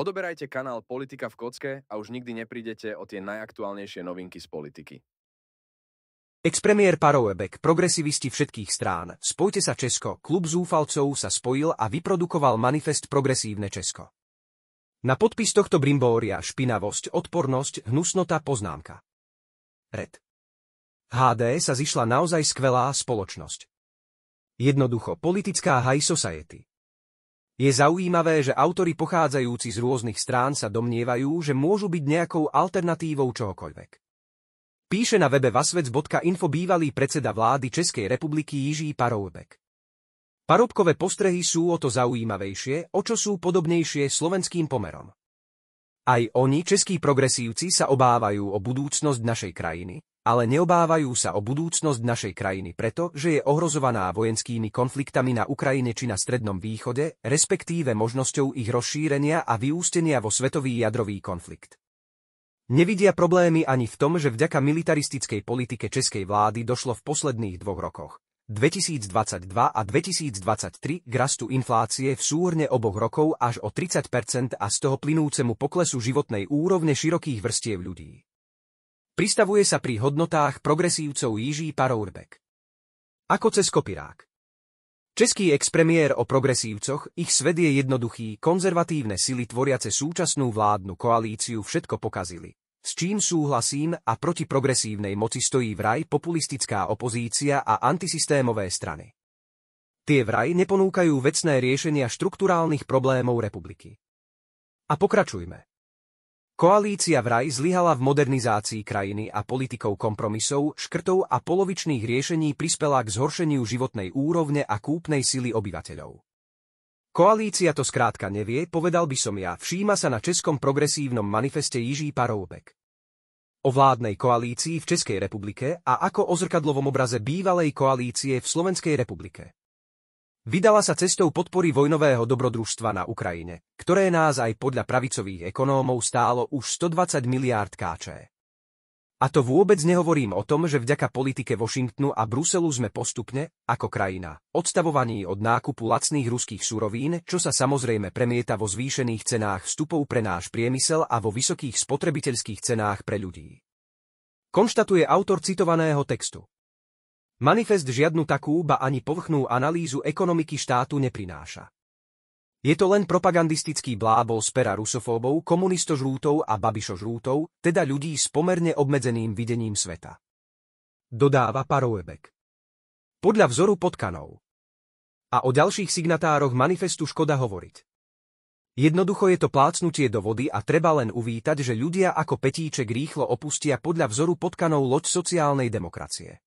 Odoberajte kanál Politika v kocke a už nikdy neprídete o tie najaktuálnejšie novinky z politiky. Expremier Paroebek, progresivisti všetkých strán, spojte sa Česko, klub zúfalcov sa spojil a vyprodukoval manifest Progresívne Česko. Na podpis tohto brimbória špinavosť, odpornosť, hnusnota, poznámka. Red. HD sa zišla naozaj skvelá spoločnosť. Jednoducho politická high society. Je zaujímavé, že autory pochádzajúci z rôznych strán sa domnievajú, že môžu byť nejakou alternatívou čohokoľvek. Píše na webe vasvec.info bývalý predseda vlády Českej republiky Jiží Paroubek. Parobkové postrehy sú o to zaujímavejšie, o čo sú podobnejšie slovenským pomerom. Aj oni, českí progresívci, sa obávajú o budúcnosť našej krajiny, ale neobávajú sa o budúcnosť našej krajiny preto, že je ohrozovaná vojenskými konfliktami na Ukrajine či na Strednom východe, respektíve možnosťou ich rozšírenia a vyústenia vo svetový jadrový konflikt. Nevidia problémy ani v tom, že vďaka militaristickej politike českej vlády došlo v posledných dvoch rokoch 2022 a 2023 k rastu inflácie v súhrne oboch rokov až o 30% a z toho plynúcemu poklesu životnej úrovne širokých vrstiev ľudí. Pristavuje sa pri hodnotách progresívcov Jiží Paroubek. Ako cez kopirák. Český expremiér o progresívcoch, ich svet je jednoduchý, konzervatívne sily tvoriace súčasnú vládnu koalíciu všetko pokazili. S čím súhlasím a proti progresívnej moci stojí vraj populistická opozícia a antisystémové strany. Tie vraj neponúkajú vecné riešenia štrukturálnych problémov republiky. A pokračujme. Koalícia vraj zlyhala v modernizácii krajiny a politikou kompromisov, škrtov a polovičných riešení prispela k zhoršeniu životnej úrovne a kúpnej sily obyvateľov. Koalícia to skrátka nevie, povedal by som ja, všíma sa na českom progresívnom manifeste Jiží Paroubek. O vládnej koalícii v Českej republike a ako o zrkadlovom obraze bývalej koalície v Slovenskej republike. Vydala sa cestou podpory vojnového dobrodružstva na Ukrajine, ktoré nás aj podľa pravicových ekonómov stálo už 120 miliárd káče. A to vôbec nehovorím o tom, že vďaka politike Washingtonu a Bruselu sme postupne, ako krajina, odstavovaní od nákupu lacných ruských surovín, čo sa samozrejme premieta vo zvýšených cenách vstupov pre náš priemysel a vo vysokých spotrebiteľských cenách pre ľudí. Konštatuje autor citovaného textu. Manifest žiadnu takú ba ani povrchnú analýzu ekonomiky štátu neprináša. Je to len propagandistický blábol z pera rusofóbov, komunistožrútov a babišožrútov, teda ľudí s pomerne obmedzeným videním sveta. Dodáva Paroebek. Podľa vzoru potkanov. A o ďalších signatároch manifestu škoda hovoriť. Jednoducho je to plácnutie do vody a treba len uvítať, že ľudia ako Petíček rýchlo opustia podľa vzoru potkanov loď sociálnej demokracie.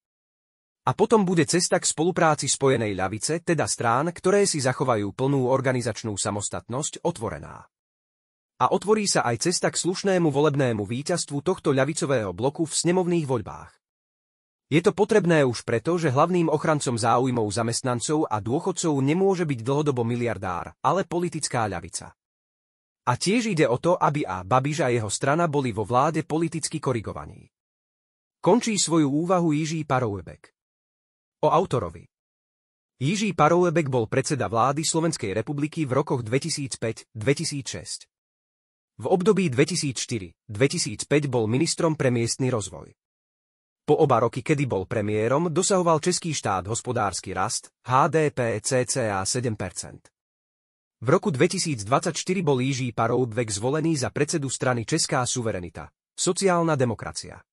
A potom bude cesta k spolupráci spojenej ľavice, teda strán, ktoré si zachovajú plnú organizačnú samostatnosť, otvorená. A otvorí sa aj cesta k slušnému volebnému víťazstvu tohto ľavicového bloku v snemovných voľbách. Je to potrebné už preto, že hlavným ochrancom záujmov zamestnancov a dôchodcov nemôže byť dlhodobo miliardár, ale politická ľavica. A tiež ide o to, aby a Babiž a jeho strana boli vo vláde politicky korigovaní. Končí svoju úvahu Jiží Paroubek. O autorovi Jiží Paroubek bol predseda vlády Slovenskej republiky v rokoch 2005-2006. V období 2004-2005 bol ministrom pre miestny rozvoj. Po oba roky, kedy bol premiérom, dosahoval Český štát hospodársky rast HDP cca 7%. V roku 2024 bol Jiží Paroubek zvolený za predsedu strany Česká suverenita, sociálna demokracia.